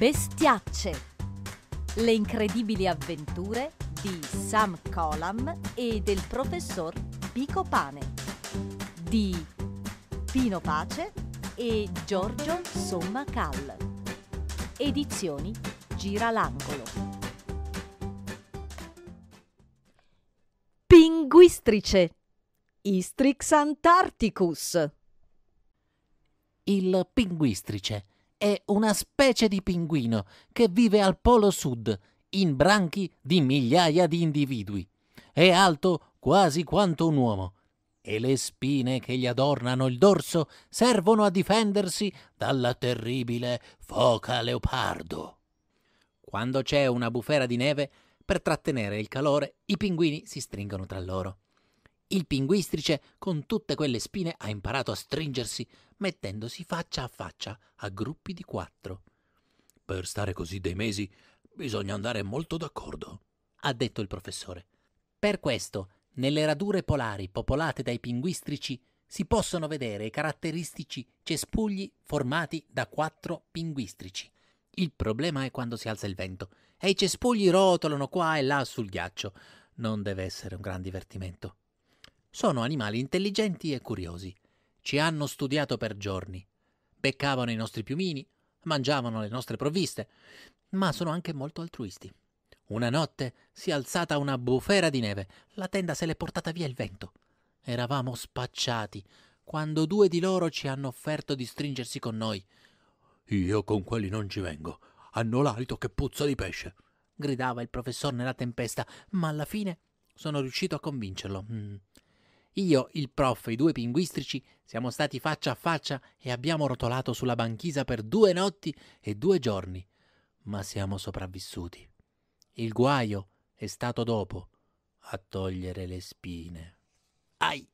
Bestiacce. Le incredibili avventure di Sam Colam e del professor Pico Pane. Di Pino Pace e Giorgio Somma Sommacal. Edizioni Gira l'angolo. Pinguistrice. Istrix antarticus. Il pinguistrice è una specie di pinguino che vive al Polo Sud, in branchi di migliaia di individui. È alto quasi quanto un uomo e le spine che gli adornano il dorso servono a difendersi dalla terribile foca leopardo. Quando c'è una bufera di neve, per trattenere il calore, i pinguini si stringono tra loro. Il pinguistrice, con tutte quelle spine, ha imparato a stringersi, mettendosi faccia a faccia, a gruppi di quattro. Per stare così dei mesi bisogna andare molto d'accordo, ha detto il professore. Per questo, nelle radure polari popolate dai pinguistrici, si possono vedere i caratteristici cespugli formati da quattro pinguistrici. Il problema è quando si alza il vento e i cespugli rotolano qua e là sul ghiaccio. Non deve essere un gran divertimento. Sono animali intelligenti e curiosi. Ci hanno studiato per giorni. Beccavano i nostri piumini, mangiavano le nostre provviste, ma sono anche molto altruisti. Una notte si è alzata una bufera di neve, la tenda se l'è portata via il vento. Eravamo spacciati quando due di loro ci hanno offerto di stringersi con noi. Io con quelli non ci vengo, hanno l'alito che puzza di pesce, gridava il professor nella tempesta, ma alla fine sono riuscito a convincerlo. Mm. Io, il prof e i due pinguistrici siamo stati faccia a faccia e abbiamo rotolato sulla banchisa per due notti e due giorni, ma siamo sopravvissuti. Il guaio è stato dopo a togliere le spine. Ai!